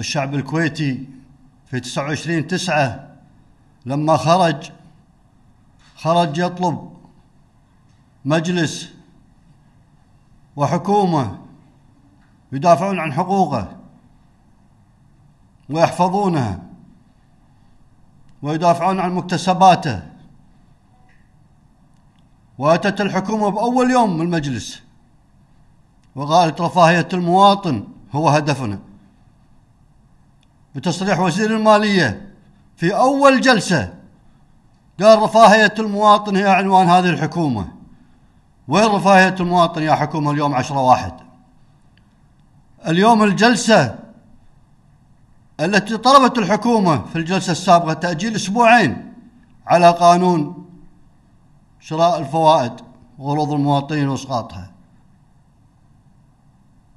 الشعب الكويتي في 29 تسعة لما خرج خرج يطلب مجلس وحكومة يدافعون عن حقوقه ويحفظونها ويدافعون عن مكتسباته واتت الحكومه باول يوم من المجلس وقالت رفاهيه المواطن هو هدفنا بتصريح وزير المالية في أول جلسة قال رفاهية المواطن هي عنوان هذه الحكومة وين رفاهية المواطن يا حكومة اليوم عشرة واحد اليوم الجلسة التي طلبت الحكومة في الجلسة السابقة تأجيل أسبوعين على قانون شراء الفوائد وقروض المواطنين واسقاطها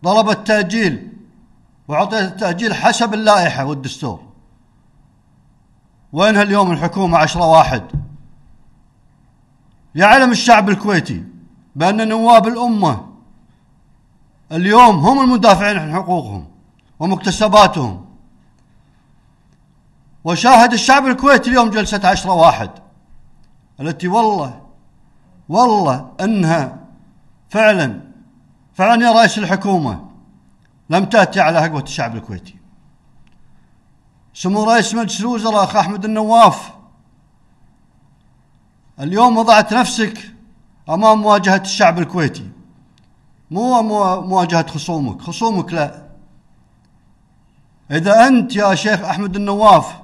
طلبت تأجيل وأعطيت التأجيل حسب اللائحة والدستور وينها اليوم الحكومة عشرة واحد يعلم الشعب الكويتي بأن نواب الأمة اليوم هم المدافعين عن حقوقهم ومكتسباتهم وشاهد الشعب الكويتي اليوم جلسة عشرة واحد التي والله والله أنها فعلا فعلا يا رئيس الحكومة لم تأتي على هجوة الشعب الكويتي سمو رئيس مجلس الوزراء أخ أحمد النواف اليوم وضعت نفسك أمام مواجهة الشعب الكويتي مو مواجهة خصومك خصومك لا إذا أنت يا شيخ أحمد النواف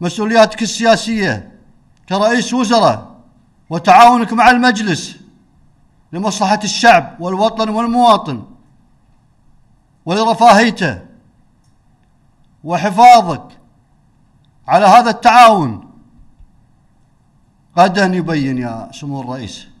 مسؤولياتك السياسية كرئيس وزراء وتعاونك مع المجلس لمصلحة الشعب والوطن والمواطن ولرفاهيته وحفاظك على هذا التعاون غدا يبين يا سمو الرئيس